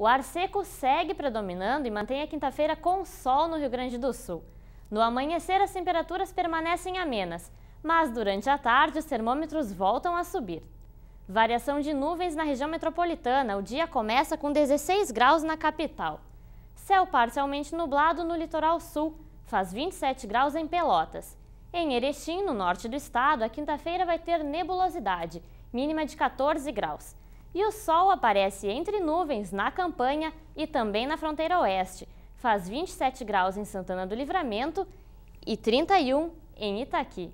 O ar seco segue predominando e mantém a quinta-feira com sol no Rio Grande do Sul. No amanhecer, as temperaturas permanecem amenas, mas durante a tarde os termômetros voltam a subir. Variação de nuvens na região metropolitana. O dia começa com 16 graus na capital. Céu parcialmente nublado no litoral sul, faz 27 graus em Pelotas. Em Erechim, no norte do estado, a quinta-feira vai ter nebulosidade, mínima de 14 graus. E o sol aparece entre nuvens na campanha e também na fronteira oeste. Faz 27 graus em Santana do Livramento e 31 em Itaqui.